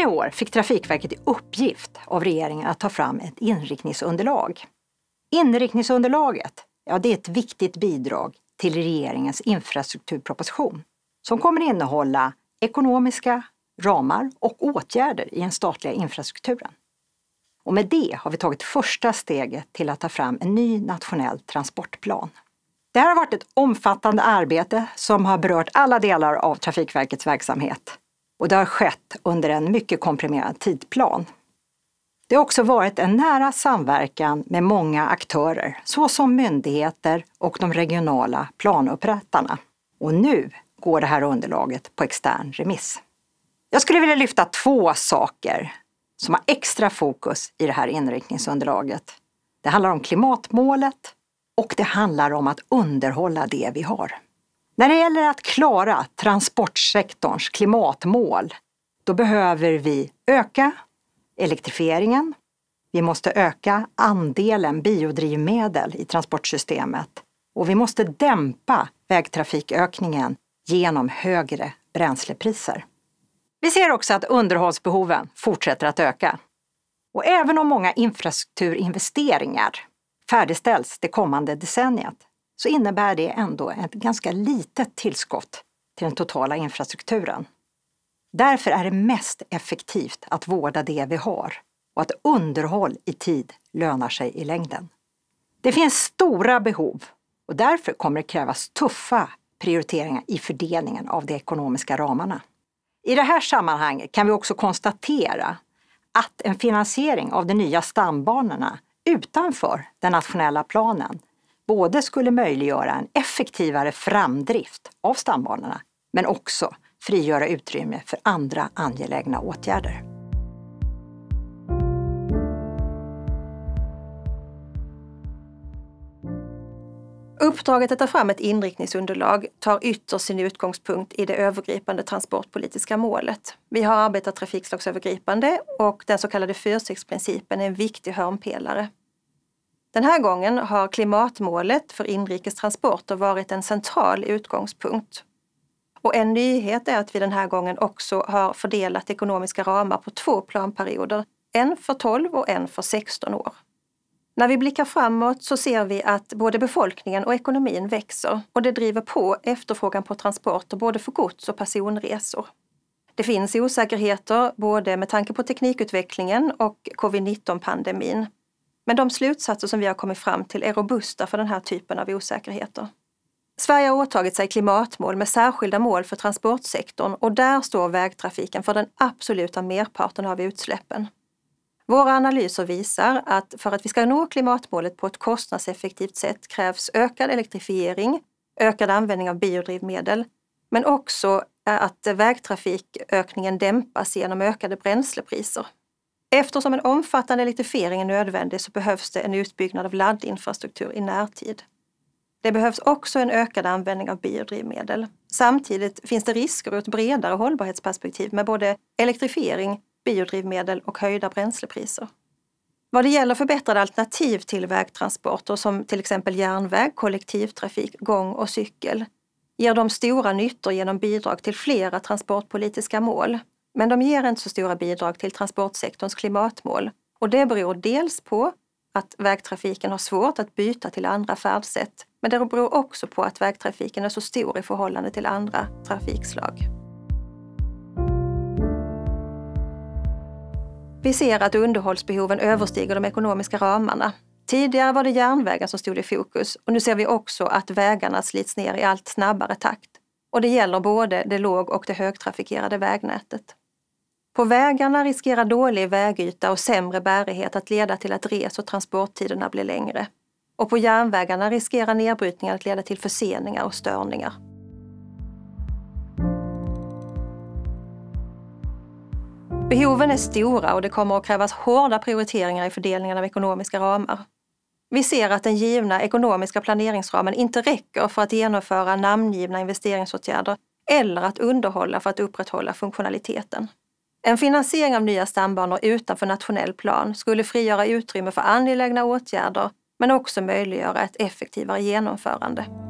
juni i år fick Trafikverket i uppgift av regeringen att ta fram ett inriktningsunderlag. Inriktningsunderlaget, ja det är ett viktigt bidrag till regeringens infrastrukturproposition som kommer innehålla ekonomiska ramar och åtgärder i den statliga infrastrukturen. Och med det har vi tagit första steget till att ta fram en ny nationell transportplan. Det här har varit ett omfattande arbete som har berört alla delar av Trafikverkets verksamhet och det har skett under en mycket komprimerad tidplan. Det har också varit en nära samverkan med många aktörer såsom myndigheter och de regionala planupprättarna. Och nu går det här underlaget på extern remiss. Jag skulle vilja lyfta två saker som har extra fokus i det här inriktningsunderlaget. Det handlar om klimatmålet och det handlar om att underhålla det vi har. När det gäller att klara transportsektorns klimatmål, då behöver vi öka elektrifieringen. Vi måste öka andelen biodrivmedel i transportsystemet och vi måste dämpa vägtrafikökningen genom högre bränslepriser. Vi ser också att underhållsbehoven fortsätter att öka. Och även om många infrastrukturinvesteringar färdigställs det kommande decenniet så innebär det ändå ett ganska litet tillskott till den totala infrastrukturen. Därför är det mest effektivt att vårda det vi har och att underhåll i tid lönar sig i längden. Det finns stora behov och därför kommer det krävas tuffa prioriteringar i fördelningen av de ekonomiska ramarna. I det här sammanhanget kan vi också konstatera att en finansiering av de nya stambanorna utanför den nationella planen både skulle möjliggöra en effektivare framdrift av stambanorna men också frigöra utrymme för andra angelägna åtgärder. Uppdraget att ta fram ett inriktningsunderlag tar ytterst sin utgångspunkt i det övergripande transportpolitiska målet. Vi har arbetat trafikslagsövergripande och den så kallade fyrstegsprincipen är en viktig hörnpelare. Den här gången har klimatmålet för inrikestransporter varit en central utgångspunkt. Och en nyhet är att vi den här gången också har fördelat ekonomiska ramar på två planperioder, en för 12 och en för 16 år. När vi blickar framåt så ser vi att både befolkningen och ekonomin växer och det driver på efterfrågan på transporter både för gods och personresor. Det finns osäkerheter både med tanke på teknikutvecklingen och covid-19 pandemin. Men de slutsatser som vi har kommit fram till är robusta för den här typen av osäkerheter. Sverige har åtagit sig klimatmål med särskilda mål för transportsektorn och där står vägtrafiken för den absoluta merparten av utsläppen. Våra analyser visar att för att vi ska nå klimatmålet på ett kostnadseffektivt sätt krävs ökad elektrifiering, ökad användning av biodrivmedel, men också att vägtrafikökningen dämpas genom ökade bränslepriser. Eftersom en omfattande elektrifiering är nödvändig så behövs det en utbyggnad av laddinfrastruktur i närtid. Det behövs också en ökad användning av biodrivmedel. Samtidigt finns det risker ur ett bredare hållbarhetsperspektiv med både elektrifiering, biodrivmedel och höjda bränslepriser. Vad det gäller förbättrade alternativ till vägtransporter som till exempel järnväg, kollektivtrafik, gång och cykel ger de stora nyttor genom bidrag till flera transportpolitiska mål men de ger inte så stora bidrag till transportsektorns klimatmål. Och det beror dels på att vägtrafiken har svårt att byta till andra färdsätt. Men det beror också på att vägtrafiken är så stor i förhållande till andra trafikslag. Vi ser att underhållsbehoven överstiger de ekonomiska ramarna. Tidigare var det järnvägen som stod i fokus och nu ser vi också att vägarna slits ner i allt snabbare takt. Och det gäller både det låg och det högtrafikerade vägnätet. På vägarna riskerar dålig vägyta och sämre bärighet att leda till att res och transporttiderna blir längre. Och på järnvägarna riskerar nedbrytningen att leda till förseningar och störningar. Behoven är stora och det kommer att krävas hårda prioriteringar i fördelningen av ekonomiska ramar. Vi ser att den givna ekonomiska planeringsramen inte räcker för att genomföra namngivna investeringsåtgärder eller att underhålla för att upprätthålla funktionaliteten. En finansiering av nya stambanor utanför nationell plan skulle frigöra utrymme för angelägna åtgärder men också möjliggöra ett effektivare genomförande.